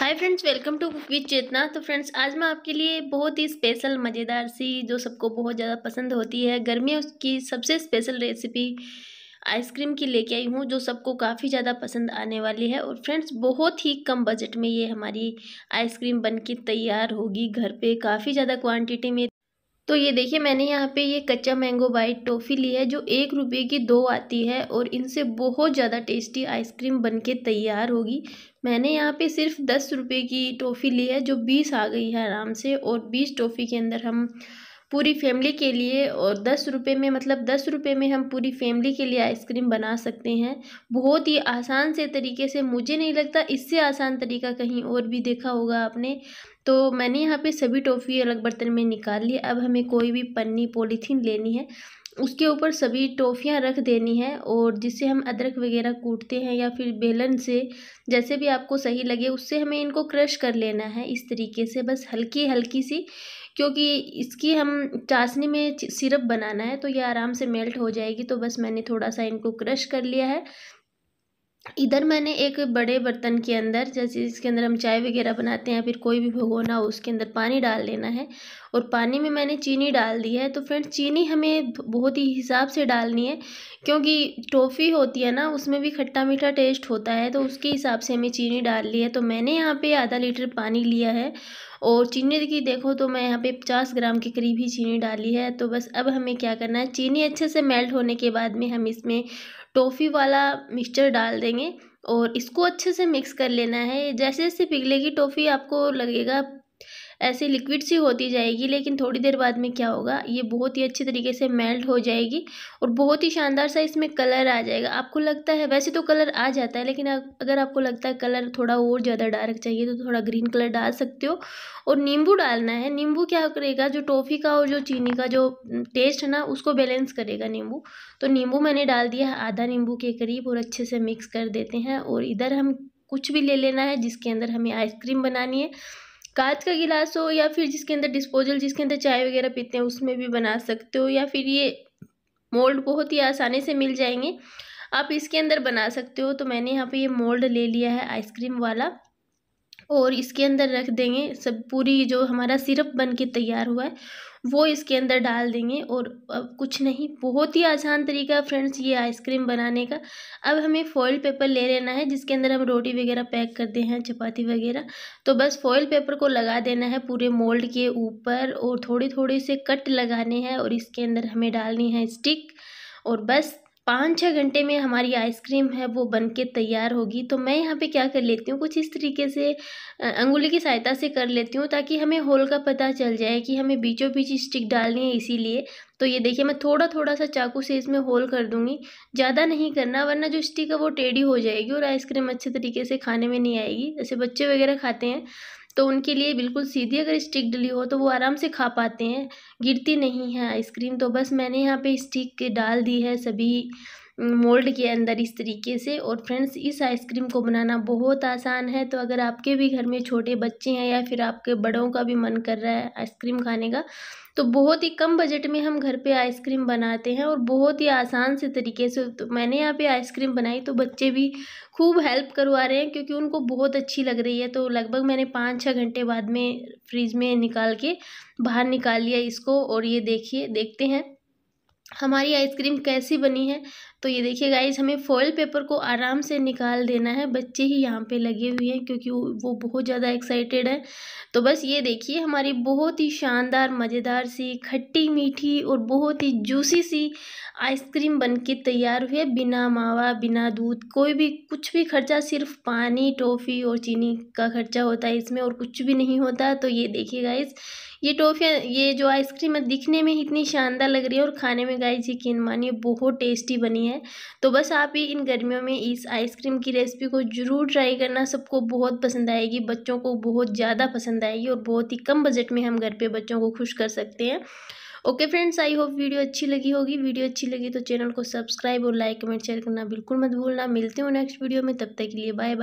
hi friends welcome to cook with Chetna तो friends आज मैं आपके लिए बहुत ही स्पेशल मज़ेदार सी जो सबको बहुत ज़्यादा पसंद होती है गर्मियों की सबसे स्पेशल रेसिपी आइसक्रीम की लेके आई हूँ जो सबको काफ़ी ज़्यादा पसंद आने वाली है और फ्रेंड्स बहुत ही कम बजट में ये हमारी आइसक्रीम बन तैयार होगी घर पर काफ़ी ज़्यादा क्वान्टिटी में तो ये देखिए मैंने यहाँ पे ये कच्चा मैंगो वाइट टॉफ़ी ली है जो एक रुपये की दो आती है और इनसे बहुत ज़्यादा टेस्टी आइसक्रीम बनके तैयार होगी मैंने यहाँ पे सिर्फ दस रुपये की टॉफ़ी ली है जो बीस आ गई है आराम से और बीस टॉफ़ी के अंदर हम पूरी फैमिली के लिए और दस रुपये में मतलब दस रुपये में हम पूरी फैमिली के लिए आइसक्रीम बना सकते हैं बहुत ही आसान से तरीके से मुझे नहीं लगता इससे आसान तरीका कहीं और भी देखा होगा आपने तो मैंने यहाँ पे सभी टॉफ़ी अलग बर्तन में निकाल ली अब हमें कोई भी पन्नी पॉलीथीन लेनी है उसके ऊपर सभी टॉफ़ियाँ रख देनी है और जिससे हम अदरक वगैरह कूटते हैं या फिर बेलन से जैसे भी आपको सही लगे उससे हमें इनको क्रश कर लेना है इस तरीके से बस हल्की हल्की सी क्योंकि इसकी हम चाशनी में सिरप बनाना है तो ये आराम से मेल्ट हो जाएगी तो बस मैंने थोड़ा सा इनको क्रश कर लिया है इधर मैंने एक बड़े बर्तन के अंदर जैसे इसके अंदर हम चाय वगैरह बनाते हैं या फिर कोई भी भगोना हो उसके अंदर पानी डाल लेना है और पानी में मैंने चीनी डाल दी है तो फ्रेंड्स चीनी हमें बहुत ही हिसाब से डालनी है क्योंकि टॉफ़ी होती है ना उसमें भी खट्टा मीठा टेस्ट होता है तो उसके हिसाब से हमें चीनी डाल ली है तो मैंने यहाँ पे आधा लीटर पानी लिया है और चीनी की देखो तो मैं यहाँ पे पचास ग्राम के करीब ही चीनी डाली है तो बस अब हमें क्या करना है चीनी अच्छे से मेल्ट होने के बाद में हम इसमें टॉफ़ी वाला मिक्सचर डाल देंगे और इसको अच्छे से मिक्स कर लेना है जैसे जैसे पिघलेगी टॉफ़ी आपको लगेगा ऐसे लिक्विड सी होती जाएगी लेकिन थोड़ी देर बाद में क्या होगा ये बहुत ही अच्छे तरीके से मेल्ट हो जाएगी और बहुत ही शानदार सा इसमें कलर आ जाएगा आपको लगता है वैसे तो कलर आ जाता है लेकिन अगर आपको लगता है कलर थोड़ा और ज़्यादा डार्क चाहिए तो थोड़ा ग्रीन कलर डाल सकते हो और नींबू डालना है नींबू क्या करेगा जो टॉफ़ी का और जो चीनी का जो टेस्ट है ना उसको बैलेंस करेगा नींबू तो नींबू मैंने डाल दिया है आधा नींबू के करीब और अच्छे से मिक्स कर देते हैं और इधर हम कुछ भी ले लेना है जिसके अंदर हमें आइसक्रीम बनानी है कांच का गिलास हो या फिर जिसके अंदर डिस्पोजल जिसके अंदर चाय वगैरह पीते हैं उसमें भी बना सकते हो या फिर ये मोल्ड बहुत ही आसानी से मिल जाएंगे आप इसके अंदर बना सकते हो तो मैंने यहाँ पे ये मोल्ड ले लिया है आइसक्रीम वाला और इसके अंदर रख देंगे सब पूरी जो हमारा सिरप बन के तैयार हुआ है वो इसके अंदर डाल देंगे और अब कुछ नहीं बहुत ही आसान तरीका फ्रेंड्स ये आइसक्रीम बनाने का अब हमें फॉयल पेपर ले लेना है जिसके अंदर हम रोटी वगैरह पैक करते हैं चपाती वगैरह तो बस फॉयल पेपर को लगा देना है पूरे मोल्ड के ऊपर और थोड़े थोड़े से कट लगाने हैं और इसके अंदर हमें डालनी है स्टिक और बस पाँच छः घंटे में हमारी आइसक्रीम है वो बन के तैयार होगी तो मैं यहाँ पे क्या कर लेती हूँ कुछ इस तरीके से अंगुली की सहायता से कर लेती हूँ ताकि हमें होल का पता चल जाए कि हमें बीचों बीच स्टिक डालनी है इसीलिए तो ये देखिए मैं थोड़ा थोड़ा सा चाकू से इसमें होल कर दूँगी ज़्यादा नहीं करना वरना जो स्टिक है वो टेढ़ी हो जाएगी और आइसक्रीम अच्छे तरीके से खाने में नहीं आएगी जैसे बच्चे वगैरह खाते हैं तो उनके लिए बिल्कुल सीधी अगर स्टिक डली हो तो वो आराम से खा पाते हैं गिरती नहीं है आइसक्रीम तो बस मैंने यहाँ पे स्टिक डाल दी है सभी मोल्ड के अंदर इस तरीके से और फ्रेंड्स इस आइसक्रीम को बनाना बहुत आसान है तो अगर आपके भी घर में छोटे बच्चे हैं या फिर आपके बड़ों का भी मन कर रहा है आइसक्रीम खाने का तो बहुत ही कम बजट में हम घर पे आइसक्रीम बनाते हैं और बहुत ही आसान से तरीके से तो मैंने यहाँ पे आइसक्रीम बनाई तो बच्चे भी खूब हेल्प करवा रहे हैं क्योंकि उनको बहुत अच्छी लग रही है तो लगभग मैंने पाँच छः घंटे बाद में फ्रिज में निकाल के बाहर निकाल लिया इसको और ये देखिए देखते हैं हमारी आइसक्रीम कैसी बनी है तो ये देखिए गाइज हमें फॉयल पेपर को आराम से निकाल देना है बच्चे ही यहाँ पे लगे हुए हैं क्योंकि वो बहुत ज़्यादा एक्साइटेड है तो बस ये देखिए हमारी बहुत ही शानदार मज़ेदार सी खट्टी मीठी और बहुत ही जूसी सी आइसक्रीम बन के तैयार हुई है बिना मावा बिना दूध कोई भी कुछ भी खर्चा सिर्फ पानी टॉफ़ी और चीनी का खर्चा होता है इसमें और कुछ भी नहीं होता तो ये देखिए गाइज ये टॉफ़ियाँ ये जो आइसक्रीम है दिखने में इतनी शानदार लग रही है और खाने में गाइज यकीन मानिए बहुत टेस्टी बनी है है तो बस आप ही इन गर्मियों में इस आइसक्रीम की रेसिपी को ज़रूर ट्राई करना सबको बहुत पसंद आएगी बच्चों को बहुत ज़्यादा पसंद आएगी और बहुत ही कम बजट में हम घर पर बच्चों को खुश कर सकते हैं okay friends I hope video अच्छी लगी होगी वीडियो अच्छी लगी तो चैनल को सब्सक्राइब और लाइक कमेंट शेयर करना बिल्कुल मत भूलना मिलते हो नेक्स्ट वीडियो में तब तक के लिए बाय बाय